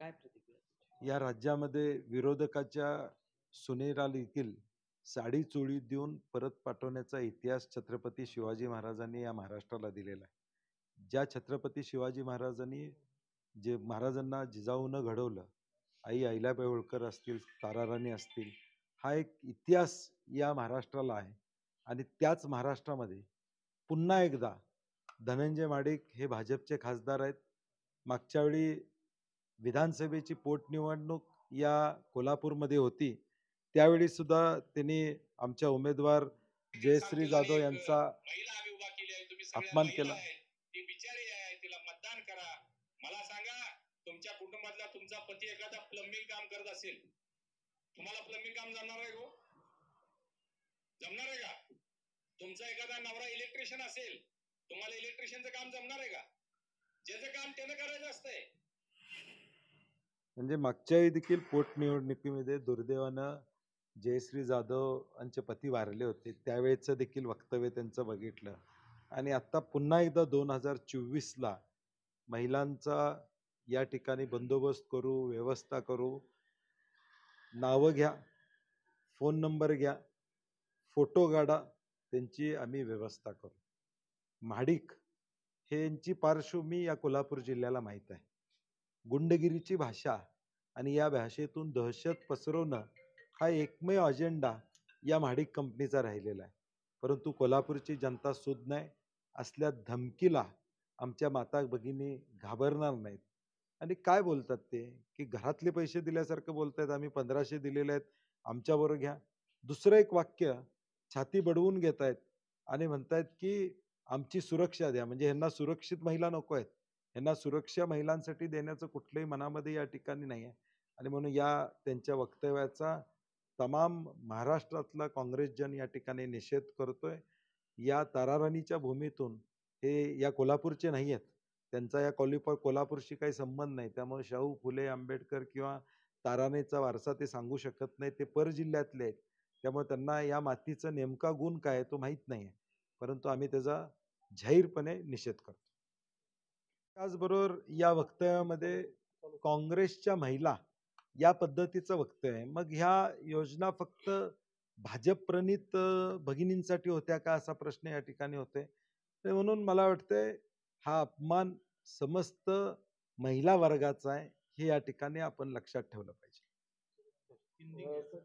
काय या राज्यामध्ये विरोधकाच्या येथील साडी चोळी देऊन परत पाठवण्याचा इतिहास छत्रपती शिवाजी महाराजांनी या महाराष्ट्राला दिलेला आहे ज्या छत्रपती शिवाजी महाराजांनी जे महाराजांना जिजाऊनं घडवलं आई अहिल्याबाई होळकर असतील ताराराणी असतील हा एक इतिहास या महाराष्ट्राला आहे आणि त्याच महाराष्ट्रामध्ये पुन्हा एकदा धनंजय माडिक हे भाजपचे खासदार आहेत मागच्या वेळी विधानसभेची पोटनिवडणूक या मध्ये होती त्यावेळी सुद्धा त्यांनी आमच्या उमेदवार जयश्री जाधव यांचा अपमान केला तिला मतदान करा मला सांगा तुमच्या कुटुंबातला तुमचा पती एखादा प्लंबिंग काम करत असेल तुम्हाला प्लंबिंग काम जमणार आहे गो हो? जमणार आहे का तुमचा एखादा नवरा इलेक्ट्रिशियन असेल तुम्हाला इलेक्ट्रिशियनचं काम जमणार आहे का ज्याचं काम करायचं असतंय म्हणजे मागच्याही देखील पोटनिवडणुकीमध्ये दुर्दैवानं जयश्री जाधव यांचे पती वारले होते त्यावेळेचं देखील वक्तव्य त्यांचं बघितलं आणि आता पुन्हा एकदा दोन हजार चोवीसला महिलांचा या ठिकाणी बंदोबस्त करू व्यवस्था करू नावं घ्या फोन नंबर घ्या फोटो काढा त्यांची आम्ही व्यवस्था करू महाडिक हे यांची पार्श्वभूमी या कोल्हापूर जिल्ह्याला माहीत आहे गुंडगिरीची भाषा आणि या भाषेतून दहशत पसरवणं हा एकमेव अजेंडा या महाडिक कंपनीचा राहिलेला आहे परंतु कोल्हापूरची जनता सुज्ञ नाही असल्या धमकीला आमच्या माता भगिनी घाबरणार नाहीत आणि काय बोलतात ते की घरातले पैसे दिल्यासारखं बोलत आहेत आम्ही पंधराशे दिलेले आहेत आमच्याबरोबर घ्या दुसरं एक वाक्य छाती बडवून घेत आहेत आणि म्हणतायत की आमची सुरक्षा द्या म्हणजे ह्यांना सुरक्षित महिला नको आहेत ह्यांना सुरक्षा महिलांसाठी देण्याचं कुठलंही मनामध्ये या ठिकाणी नाही आहे आणि म्हणून या त्यांच्या वक्तव्याचा तमाम महाराष्ट्रातला काँग्रेसजन या ठिकाणी निषेध करतोय या ताराराणीच्या भूमीतून हे या कोल्हापूरचे नाही आहेत त्यांचा या कॉलिप कोल्हापूरशी काही संबंध नाही त्यामुळे शाहू फुले आंबेडकर किंवा तारानेचा वारसा ते सांगू शकत नाही ते जिल्ह्यातले आहेत त्यामुळे त्यांना या मातीचं नेमका गुण काय तो माहीत नाही आहे परंतु आम्ही त्याचा जाहीरपणे निषेध करतो त्याचबरोबर या वक्तव्यामध्ये काँग्रेसच्या महिला या पद्धतीचं वक्तव्य आहे मग ह्या योजना फक्त भाजप प्रणित भगिनींसाठी होत्या का असा प्रश्न या ठिकाणी होते ते म्हणून मला वाटतंय हा अपमान समस्त महिला वर्गाचा आहे हे या ठिकाणी आपण लक्षात ठेवलं पाहिजे